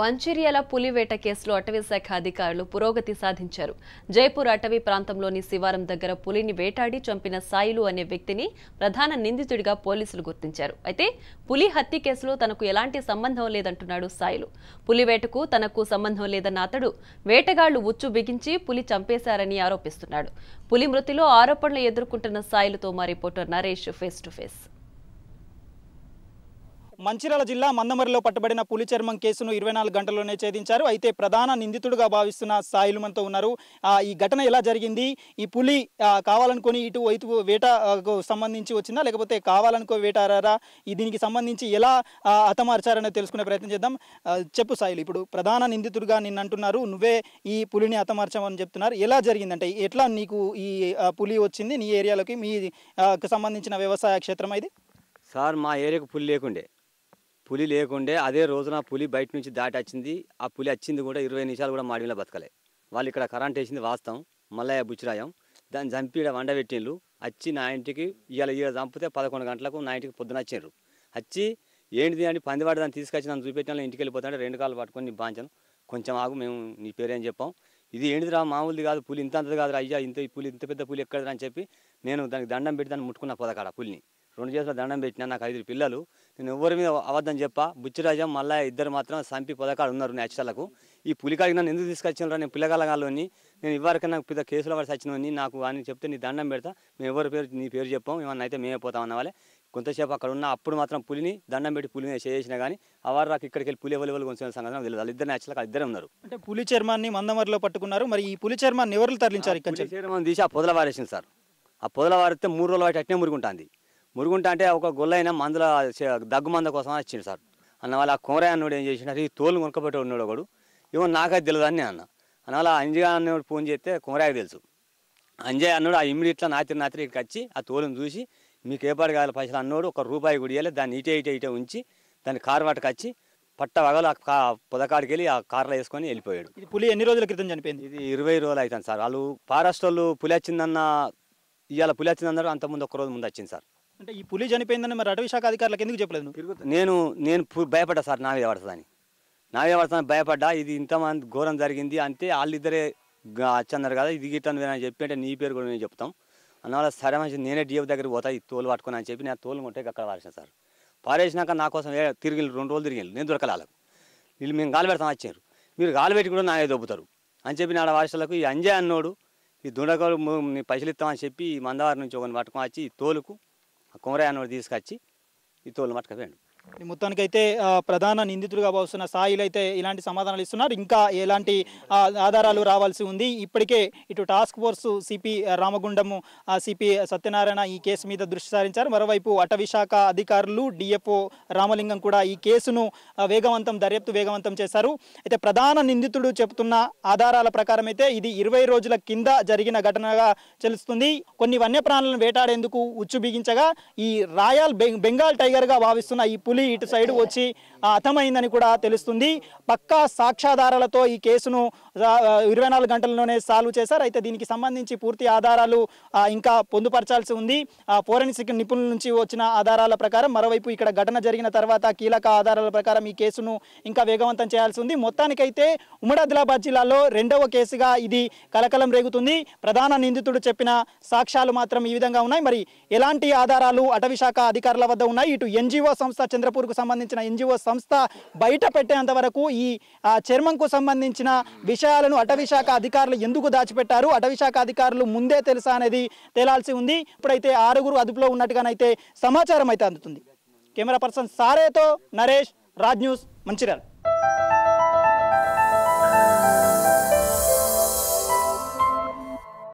మంచిర్యాల పులివేట కేసులో అటవీశాఖ అధికారులు పురోగతి సాధించారు జైపూర్ అటవీ ప్రాంతంలోని శివారం దగ్గర పులిని వేటాడి చంపిన సాయిలు అనే వ్యక్తిని ప్రధాన నిందితుడిగా పోలీసులు గుర్తించారు అయితే పులి హత్య కేసులో తనకు ఎలాంటి సంబంధం లేదంటున్నాడు సాయిలు పులివేటకు తనకు సంబంధం లేదన్న అతడు వేటగాళ్లు ఉచ్చు బిగించి పులి చంపేశారని ఆరోపిస్తున్నాడు పులి మృతిలో ఆరోపణలు ఎదుర్కొంటున్న సాయిలుతో మా reporter Naresh face to face Mancherial జిల్లా మందమరిలో పట్టుబడిన పులి చర్మం కేసును ఇరవై నాలుగు గంటల్లోనే ఛేదించారు అయితే ప్రధాన నిందితుడుగా భావిస్తున్న సాయిలుమంతో ఉన్నారు ఈ ఘటన ఎలా జరిగింది ఈ పులి కావాలనుకుని ఇటు వైపు వేటకు సంబంధించి వచ్చిందా లేకపోతే కావాలనుకో వేటారారా దీనికి సంబంధించి ఎలా హతమార్చారనే తెలుసుకునే ప్రయత్నం చేద్దాం చెప్పు సాయిలు ఇప్పుడు ప్రధాన నిందితుడుగా నిన్ను అంటున్నారు నువ్వే ఈ పులిని హతమార్చామని చెప్తున్నారు ఎలా జరిగిందంటే ఎట్లా నీకు ఈ పులి వచ్చింది నీ ఏరియాలోకి మీ సంబంధించిన వ్యవసాయ క్షేత్రం ఇది సార్ మా ఏరియాకు పులి లేకుండే పులి లేకుండే అదే రోజున పులి బయట నుంచి దాటి వచ్చింది ఆ పులి వచ్చింది కూడా ఇరవై నిమిషాలు కూడా మీద బతకలే వాళ్ళు ఇక్కడ కరెంట్ వేసింది వాస్తవం మల్లయ్య బుచ్చిరాయం దాన్ని చంపి ఇక్కడ వండబెట్టిండ్రు వచ్చి నా ఇంటికి ఇవాళ ఇవాళ చంపితే పదకొండు గంటలకు నా ఇంటికి పొద్దున వచ్చారు వచ్చి ఏంటిది అని పందివాడి దాన్ని తీసుకొచ్చి నన్ను చూపెట్టిన ఇంటికి వెళ్ళిపోతాడు రెండు కాళ్ళు పట్టుకొని నీ బాంచను కొంచెం ఆగు మేము నీ పేరేం చెప్పాం ఇది ఏంటిది రా మామూలుది కాదు పులి ఇంత అంతది కాదురా అయ్యా ఇంత ఈ పులి ఇంత పెద్ద పులి ఎక్కడ అని చెప్పి నేను దానికి దండం పెట్టి దాన్ని ముట్టుకున్న పోదకాడ పులిని రెండు చేతుల దండం పెట్టిన నాకు ఐదు పిల్లలు నేను ఎవరి మీద అవద్దని చెప్ప బుచ్చిరాజం మళ్ళా ఇద్దరు మాత్రం సంపి పథకాలు ఉన్నారు నేచురలకు ఈ పులికాడికి నన్ను ఎందుకు తీసుకొచ్చినారా నేను పిల్లగాలని నేను ఇవ్వరకైనా నాకు పెద్ద కేసులు పడి సచ్చినవని నాకు అని చెప్తే నీ దండం పెడతా మేము ఎవరి పేరు నీ పేరు చెప్పాం ఏమన్నా అయితే మేమే పోతాం అన్న వాళ్ళే కొంతసేపు అక్కడ ఉన్న అప్పుడు మాత్రం పులిని దండం పెట్టి పులిని చేసిన కానీ అవారు నాకు ఇక్కడికి వెళ్ళి పులి ఎవరు కొంచెం సంగతి తెలియదు తెలియదు ఇద్దరు అక్కడ ఇద్దరు ఉన్నారు అంటే పులి చర్మాన్ని మందమరిలో పట్టుకున్నారు మరి ఈ పులి చర్మాన్ని ఎవరు తరలించారు ఇక్కడ చర్మాన్ని తీసి ఆ పొదల వారేసింది సార్ ఆ పొదల వారితే మూడు రోజుల వాటి అట్నే మురుగుంటుంది మురుగుంట అంటే ఒక గొల్లైన మందుల దగ్గు మంద కోసం వచ్చింది సార్ అన్న వాళ్ళ కుమరయ్య అన్నోడు ఏం చేసినారు ఈ తోలు మునకపెట్టి ఉన్నాడు ఒకడు ఏమో నాకైతే అని అన్న అన్న వాళ్ళ అంజయ్ అన్నోడు ఫోన్ చేస్తే కుమరయ్య తెలుసు అంజయ్ అన్నాడు ఆ ఇమ్మీడియట్లో ఇట్లా నాత్రి ఇక్కడికి వచ్చి ఆ తోలును చూసి మీకు ఏ కావాలి పైసలు అన్నోడు ఒక రూపాయి గుడియాలి దాన్ని ఇటే ఇటే ఇటే ఉంచి దాన్ని కారు వచ్చి పట్ట వగలు ఆ పొదకాడికి వెళ్ళి ఆ కార్లో వేసుకొని వెళ్ళిపోయాడు ఇది పులి ఎన్ని రోజుల క్రితం చనిపోయింది ఇది ఇరవై రోజులు అవుతుంది సార్ వాళ్ళు ఫారెస్ట్ వాళ్ళు పులి వచ్చిందన్న ఇవాళ పులి వచ్చిందన్నారు అంతకుముందు ఒక రోజు ముందు వచ్చింది సార్ అంటే ఈ పులి చనిపోయిందని మరి అటవీ శాఖ అధికారులకు ఎందుకు చెప్పలేదు నేను నేను భయపడ్డా సార్ నా మీద పడుతుందని నా భయపడ్డా ఇది ఇంతమంది ఘోరం జరిగింది అంటే వాళ్ళిద్దరే వచ్చన్నారు కదా ఇది గిట్టని అని చెప్పి అంటే నీ పేరు కూడా నేను చెప్తాం అందువల్ల సరే మంచి నేనే డిఎఫ్ దగ్గర పోతా ఈ తోలు పట్టుకుని అని చెప్పి నేను తోలు కొంటే అక్కడ పారేసిన సార్ పారేసినాక నా కోసం తిరిగి రెండు రోజులు తిరిగి నేను దొరకలే వాళ్ళకు వీళ్ళు మేము గాలి పెడతాం వచ్చారు మీరు గాలి పెట్టి కూడా నాయ దొబ్బుతారు అని చెప్పి నా వారసులకు ఈ అంజయ్ అన్నోడు ఈ దుండకాలు పైసలు ఇస్తామని చెప్పి మందవారి నుంచి ఒక పట్టుకొని వచ్చి ఈ తోలుకు ఆ కుమరయ్య తీసుకొచ్చి ఈ తోలు మట్టుకు మట్టుకపోయాడు మొత్తానికైతే ప్రధాన నిందితుడుగా భావిస్తున్న సాయిలు అయితే ఇలాంటి సమాధానాలు ఇస్తున్నారు ఇంకా ఎలాంటి ఆధారాలు రావాల్సి ఉంది ఇప్పటికే ఇటు task force CP Ramagundam CP Satyanarayana ఈ కేసు మీద దృష్టి సారించారు మరోవైపు అటవీశాఖ అధికారులు డిఎఫ్ఓ రామలింగం కూడా ఈ కేసును వేగవంతం దర్యాప్తు వేగవంతం చేశారు అయితే ప్రధాన నిందితుడు చెబుతున్న ఆధారాల ప్రకారం అయితే ఇది ఇరవై రోజుల కింద జరిగిన ఘటనగా తెలుస్తుంది కొన్ని వన్యప్రాణులను వేటాడేందుకు ఉచ్చు బిగించగా ఈ రాయల్ బెంగాల్ టైగర్గా భావిస్తున్న ఈ పులి పులి ఇటు సైడ్ వచ్చి అర్థమైందని కూడా తెలుస్తుంది పక్కా సాక్ష్యాధారాలతో ఈ కేసును ఇరవై నాలుగు గంటల్లోనే సాల్వ్ చేశారు అయితే దీనికి సంబంధించి పూర్తి ఆధారాలు ఇంకా పొందుపరచాల్సి ఉంది ఫోరెన్సిక్ నిపుణుల నుంచి వచ్చిన ఆధారాల ప్రకారం మరోవైపు ఇక్కడ ఘటన జరిగిన తర్వాత కీలక ఆధారాల ప్రకారం ఈ కేసును ఇంకా వేగవంతం చేయాల్సి ఉంది మొత్తానికైతే ఉమ్మడి ఆదిలాబాద్ జిల్లాలో రెండవ కేసుగా ఇది కలకలం రేగుతుంది ప్రధాన నిందితుడు చెప్పిన సాక్ష్యాలు మాత్రం ఈ విధంగా ఉన్నాయి మరి ఎలాంటి ఆధారాలు అటవీ శాఖ అధికారుల వద్ద ఉన్నాయి ఇటు ఎన్జిఓ సంస్థ చంద్ర చంద్రపూర్కు సంబంధించిన ఎన్జిఓ సంస్థ బయట పెట్టేంత వరకు ఈ చర్మంకు సంబంధించిన విషయాలను అటవీశాఖ అధికారులు ఎందుకు దాచిపెట్టారు అటవీశాఖ అధికారులు ముందే తెలుసా అనేది తేలాల్సి ఉంది ఇప్పుడైతే ఆరుగురు అదుపులో ఉన్నట్టుగానైతే సమాచారం అయితే అందుతుంది కెమెరా పర్సన్ సారేతో నరేష్ రాజ్ న్యూస్ మంచిర్యాల